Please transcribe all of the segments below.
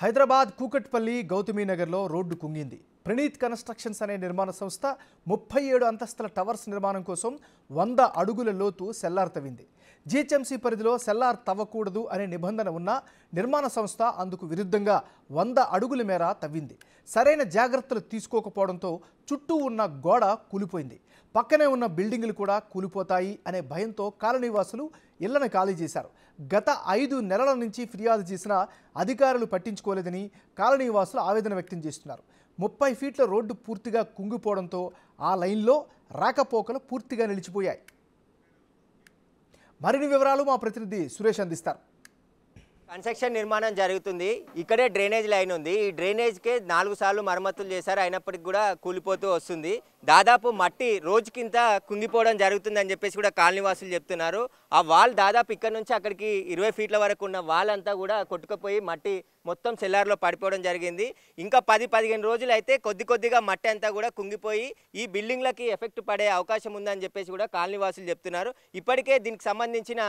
హైదరాబాద్ కూకట్పల్లి గౌతమీనగర్లో రోడ్డు కుంగింది ప్రణీత్ కన్స్ట్రక్షన్స్ అనే నిర్మాణ సంస్థ ముప్పై ఏడు అంతస్తుల టవర్స్ నిర్మాణం కోసం వంద అడుగుల లోతు సెల్లార్ తవ్వింది జిహెచ్ఎంసీ పరిధిలో సెల్లార్ తవ్వకూడదు అనే నిబంధన ఉన్న నిర్మాణ సంస్థ అందుకు విరుద్ధంగా వంద అడుగుల మేర తవ్వింది సరైన జాగ్రత్తలు తీసుకోకపోవడంతో చుట్టూ ఉన్న గోడ కూలిపోయింది పక్కనే ఉన్న బిల్డింగులు కూడా కూలిపోతాయి అనే భయంతో కాలనీవాసులు ఇళ్లను ఖాళీ చేశారు గత ఐదు నెలల నుంచి ఫిర్యాదు చేసిన అధికారులు పట్టించుకోలేదని కాలనీవాసులు ఆవేదన వ్యక్తం చేస్తున్నారు ముప్పై ఫీట్ల రోడ్డు పూర్తిగా కుంగిపోవడంతో ఆ లైన్లో రాకపోకలు పూర్తిగా నిలిచిపోయాయి మరిన్ని వివరాలు మా ప్రతినిధి సురేష్ అందిస్తారు కన్స్ట్రక్షన్ నిర్మాణం జరుగుతుంది ఇక్కడే డ్రైనేజ్ లైన్ ఉంది ఈ డ్రైనేజ్కే నాలుగు సార్లు మరమ్మతులు చేశారు అయినప్పటికి కూడా కూలిపోతూ వస్తుంది దాదాపు మట్టి రోజుకింత కుంగిపోవడం జరుగుతుందని చెప్పేసి కూడా కాలనీవాసులు చెప్తున్నారు ఆ వాల్ దాదాపు ఇక్కడ నుంచి అక్కడికి ఇరవై ఫీట్ల వరకు ఉన్న వాల్ అంతా కూడా కొట్టుకుపోయి మట్టి మొత్తం సెల్లార్లో పడిపోవడం జరిగింది ఇంకా పది పదిహేను రోజులు అయితే కొద్ది కొద్దిగా మట్టి అంతా కూడా కుంగిపోయి ఈ బిల్డింగ్లకి ఎఫెక్ట్ పడే అవకాశం ఉందని చెప్పేసి కూడా కాలనీవాసులు చెప్తున్నారు ఇప్పటికే దీనికి సంబంధించిన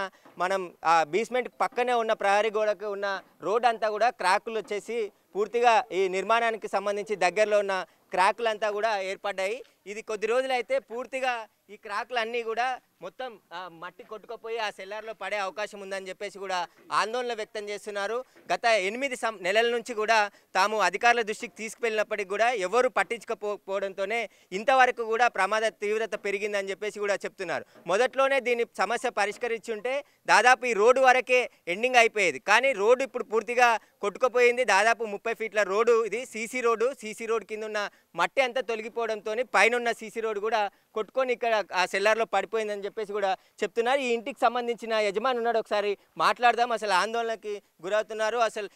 మనం ఆ బేస్మెంట్ పక్కనే ఉన్న ప్రహరీ గోడకు ఉన్న రోడ్ అంతా కూడా క్రాకులు వచ్చేసి పూర్తిగా ఈ నిర్మాణానికి సంబంధించి దగ్గరలో ఉన్న క్రాకులంతా కూడా ఏర్పడ్డాయి ఇది కొద్ది రోజులైతే పూర్తిగా ఈ క్రాకులన్నీ కూడా మొత్తం మట్టి కొట్టుకుపోయి ఆ సెల్లార్లో పడే అవకాశం ఉందని చెప్పేసి కూడా ఆందోళన వ్యక్తం చేస్తున్నారు గత ఎనిమిది నెలల నుంచి కూడా తాము అధికారుల దృష్టికి తీసుకువెళ్ళినప్పటికీ కూడా ఎవరు పట్టించుకోకపోవడంతోనే ఇంతవరకు కూడా ప్రమాద తీవ్రత పెరిగిందని చెప్పేసి కూడా చెప్తున్నారు మొదట్లోనే దీని సమస్య పరిష్కరించుంటే దాదాపు ఈ రోడ్డు వరకే ఎండింగ్ అయిపోయేది కానీ రోడ్డు ఇప్పుడు పూర్తిగా కొట్టుకుపోయింది దాదాపు ముప్పై ఫీట్ల రోడ్డు ఇది సీసీ రోడ్డు సీసీ రోడ్డు కింద ఉన్న మట్టి అంతా తొలగిపోవడంతో పైన ఉన్న సీసీ రోడ్డు కూడా కొట్టుకొని ఇక్కడ ఆ సెల్లార్లో పడిపోయిందని చెప్పేసి కూడా చెప్తున్నారు ఈ ఇంటికి సంబంధించిన యజమాని ఉన్నాడు ఒకసారి మాట్లాడదాం అసలు ఆందోళనకి గురవుతున్నారు అసలు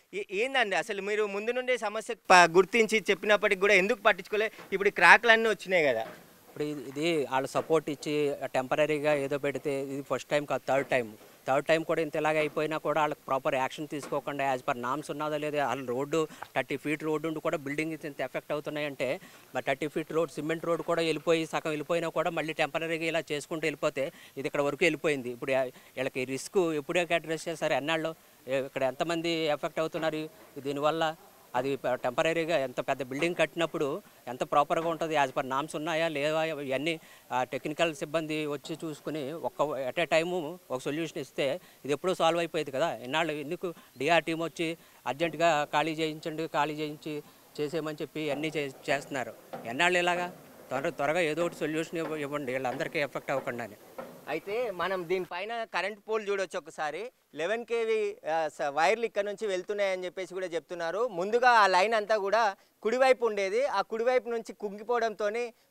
ఏందండి అసలు మీరు ముందు నుండి సమస్య గుర్తించి చెప్పినప్పటికి కూడా ఎందుకు పట్టించుకోలే ఇప్పుడు క్రాక్లు అన్నీ వచ్చినాయి కదా ఇప్పుడు ఇది వాళ్ళు సపోర్ట్ ఇచ్చి టెంపరీగా ఏదో పెడితే ఇది ఫస్ట్ టైం కాదు థర్డ్ టైం థర్డ్ టైం కూడా ఇంత ఇలాగ అయిపోయినా కూడా వాళ్ళకి ప్రాపర్ యాక్షన్ తీసుకోకుండా యాజ్ పర్ నామ్స్ ఉన్నదో లేదో వాళ్ళ రోడ్డు థర్టీ ఫీట్ రోడ్డు ఉండి కూడా బిల్డింగ్ ఇంత ఎఫెక్ట్ అవుతున్నాయంటే మరి thirty feet road cement road కూడా వెళ్ళిపోయి సగం వెళ్ళిపోయినా కూడా మళ్ళీ టెంపరీగా ఇలా చేసుకుంటూ వెళ్ళిపోతే ఇది ఇక్కడ వరకు వెళ్ళిపోయింది ఇప్పుడు వీళ్ళకి రిస్క్ ఎప్పుడే అడ్రస్ చేస్తారు ఎన్నాళ్ళు ఇక్కడ ఎంతమంది ఎఫెక్ట్ అవుతున్నారు దీనివల్ల అది టెంపరీగా ఎంత పెద్ద బిల్డింగ్ కట్టినప్పుడు ఎంత ప్రాపర్గా ఉంటుంది యాజ్ పర్ నామ్స్ ఉన్నాయా లేవా ఇవన్నీ టెక్నికల్ సిబ్బంది వచ్చి చూసుకుని ఒక్క ఎట్ ఏ టైము ఒక సొల్యూషన్ ఇస్తే ఇది ఎప్పుడూ సాల్వ్ అయిపోయేది కదా ఇన్నాళ్ళు ఎందుకు డిఆర్ టీం వచ్చి అర్జెంటుగా ఖాళీ చేయించండి ఖాళీ చేయించి చేసేయమని చెప్పి అన్నీ చేస్తున్నారు ఎన్నాళ్ళు ఇలాగా త్వర త్వరగా ఏదో ఒకటి సొల్యూషన్ ఇవ్వండి వీళ్ళందరికీ ఎఫెక్ట్ అవ్వకుండా అయితే మనం దీనిపైన కరెంట్ పోల్ చూడొచ్చు ఒకసారి లెవెన్ కేవీ వైర్లు ఇక్కడ నుంచి వెళ్తున్నాయని చెప్పేసి కూడా చెప్తున్నారు ముందుగా ఆ లైన్ అంతా కూడా కుడివైపు ఉండేది ఆ కుడివైపు నుంచి కుంగిపోవడంతో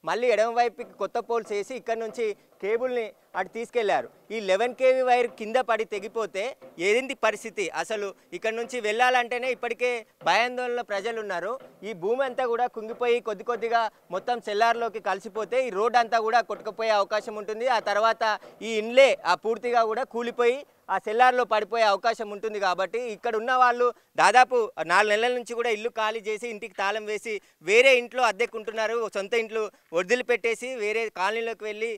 మళ్ళీ ఎడమవైపుకి కొత్త పోల్స్ వేసి ఇక్కడ నుంచి కేబుల్ని అటు తీసుకెళ్లారు ఈ లెవెన్ కేవీ వైర్ కింద పడి తెగిపోతే ఏంటి పరిస్థితి అసలు ఇక్కడ నుంచి వెళ్ళాలంటేనే ఇప్పటికే భయాందోళన ప్రజలు ఉన్నారు ఈ భూమి అంతా కూడా కుంగిపోయి కొద్ది కొద్దిగా మొత్తం సెల్లార్లోకి కలిసిపోతే ఈ రోడ్ అంతా కూడా కొట్టుకుపోయే అవకాశం ఉంటుంది ఆ తర్వాత ఈ ఇండ్లే ఆ పూర్తిగా కూడా కూలిపోయి ఆ సెల్లార్లో పడిపోయే అవకాశం ఉంటుంది కాబట్టి ఇక్కడ ఉన్న వాళ్ళు దాదాపు నాలుగు నెలల నుంచి కూడా ఇల్లు ఖాళీ చేసి ఇంటికి తాళం వేసి వేరే ఇంట్లో అద్దెకుంటున్నారు సొంత ఇంట్లో వదిలిపెట్టేసి వేరే కాలనీలోకి వెళ్ళి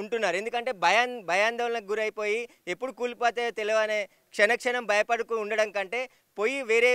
ఉంటున్నారు ఎందుకంటే భయాన్ భయాందోళనకు గురైపోయి ఎప్పుడు కూలిపోతాయో తెలియనే క్షణక్షణం భయపడుకు ఉండడం కంటే పోయి వేరే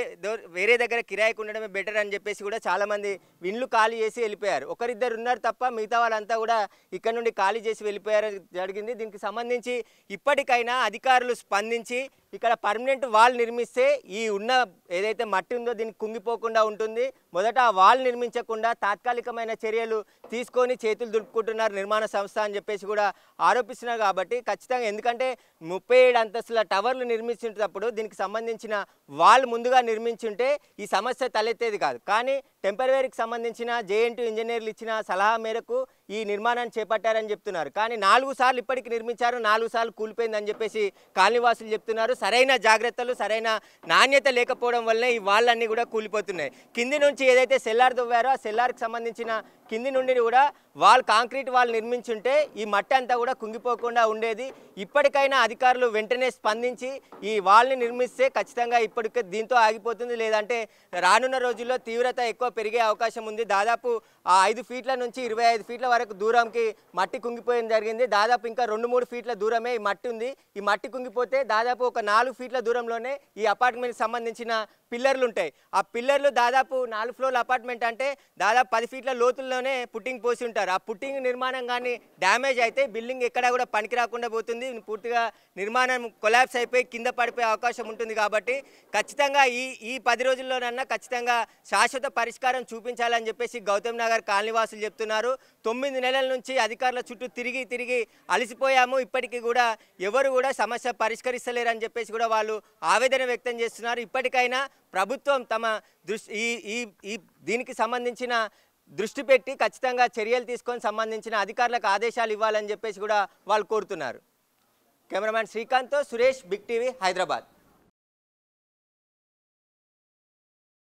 వేరే దగ్గర కిరాయికి ఉండడమే బెటర్ అని చెప్పేసి కూడా చాలామంది విండ్లు ఖాళీ చేసి వెళ్ళిపోయారు ఒకరిద్దరు ఉన్నారు తప్ప మిగతా వాళ్ళంతా కూడా ఇక్కడ నుండి ఖాళీ చేసి వెళ్ళిపోయారు జరిగింది దీనికి సంబంధించి ఇప్పటికైనా అధికారులు స్పందించి ఇక్కడ పర్మనెంట్ వాల్ నిర్మిస్తే ఈ ఉన్న ఏదైతే మట్టి ఉందో దీనికి కుంగిపోకుండా ఉంటుంది మొదట ఆ వాల్ నిర్మించకుండా తాత్కాలికమైన చర్యలు తీసుకొని చేతులు దులుపుకుంటున్నారు నిర్మాణ సంస్థ అని చెప్పేసి కూడా ఆరోపిస్తున్నారు కాబట్టి ఖచ్చితంగా ఎందుకంటే ముప్పై ఏడు అంతస్తుల టవర్లు నిర్మించేటప్పుడు దీనికి సంబంధించిన వాల్ ముందుగా నిర్మించుంటే ఈ సమస్య తలెత్తేది కాదు కానీ టెంపరీకి సంబంధించిన జేఎన్టీ ఇంజనీర్లు ఇచ్చిన సలహా మేరకు ఈ నిర్మాణాన్ని చేపట్టారని చెప్తున్నారు కానీ నాలుగు సార్లు ఇప్పటికి నిర్మించారు నాలుగు సార్లు కూలిపోయిందని చెప్పేసి కాలనీవాసులు చెప్తున్నారు సరైన జాగ్రత్తలు సరైన నాణ్యత లేకపోవడం వల్లే ఈ వాళ్ళన్నీ కూడా కూలిపోతున్నాయి కింది నుంచి ఏదైతే సెల్లార్ దువ్వారో ఆ సెల్లార్కి సంబంధించిన కింది నుండి కూడా వాళ్ళు కాంక్రీట్ వాళ్ళు నిర్మించుంటే ఈ మట్టి అంతా కూడా కుంగిపోకుండా ఉండేది ఇప్పటికైనా అధికారులు వెంటనే స్పందించి ఈ వాల్ని నిర్మిస్తే ఖచ్చితంగా ఇప్పటికే దీంతో ఆగిపోతుంది లేదంటే రానున్న రోజుల్లో తీవ్రత ఎక్కువ పెరిగే అవకాశం ఉంది దాదాపు ఆ ఐదు ఫీట్ల నుంచి ఇరవై ఐదు ఫీట్ల వరకు దూరంకి మట్టి కుంగిపోయింది జరిగింది దాదాపు ఇంకా రెండు మూడు ఫీట్ల దూరమే ఈ మట్టి ఉంది ఈ మట్టి కుంగిపోతే దాదాపు ఒక నాలుగు ఫీట్ల దూరంలోనే ఈ అపార్ట్మెంట్కి సంబంధించిన పిల్లర్లు ఉంటాయి ఆ పిల్లర్లు దాదాపు నాలుగు ఫ్లోర్ల అపార్ట్మెంట్ అంటే దాదాపు పది ఫీట్ల లోతుల్లోనే పుట్టింగ్ పోసి ఉంటారు ఆ పుట్టింగ్ నిర్మాణం కానీ డ్యామేజ్ అయితే బిల్డింగ్ ఎక్కడా కూడా పనికి రాకుండా పోతుంది పూర్తిగా నిర్మాణం కొలాబ్స్ అయిపోయి కింద పడిపోయే అవకాశం ఉంటుంది కాబట్టి ఖచ్చితంగా ఈ ఈ పది రోజుల్లోనన్నా ఖచ్చితంగా శాశ్వత పరిష్కారం చూపించాలని చెప్పేసి గౌతమ్ నగర్ కాలనీవాసులు చెప్తున్నారు తొమ్మిది తొమ్మిది నెలల నుంచి అధికారుల చుట్టూ తిరిగి తిరిగి అలసిపోయాము ఇప్పటికీ కూడా ఎవరు కూడా సమస్య పరిష్కరిస్తలేరని చెప్పేసి కూడా వాళ్ళు ఆవేదన వ్యక్తం చేస్తున్నారు ఇప్పటికైనా ప్రభుత్వం తమ దృష్టి ఈ ఈ దీనికి సంబంధించిన దృష్టి పెట్టి ఖచ్చితంగా చర్యలు తీసుకొని సంబంధించిన అధికారులకు ఆదేశాలు ఇవ్వాలని చెప్పేసి కూడా వాళ్ళు కోరుతున్నారు కెమెరామ్యాన్ శ్రీకాంత్తో సురేష్ బిగ్ టీవీ హైదరాబాద్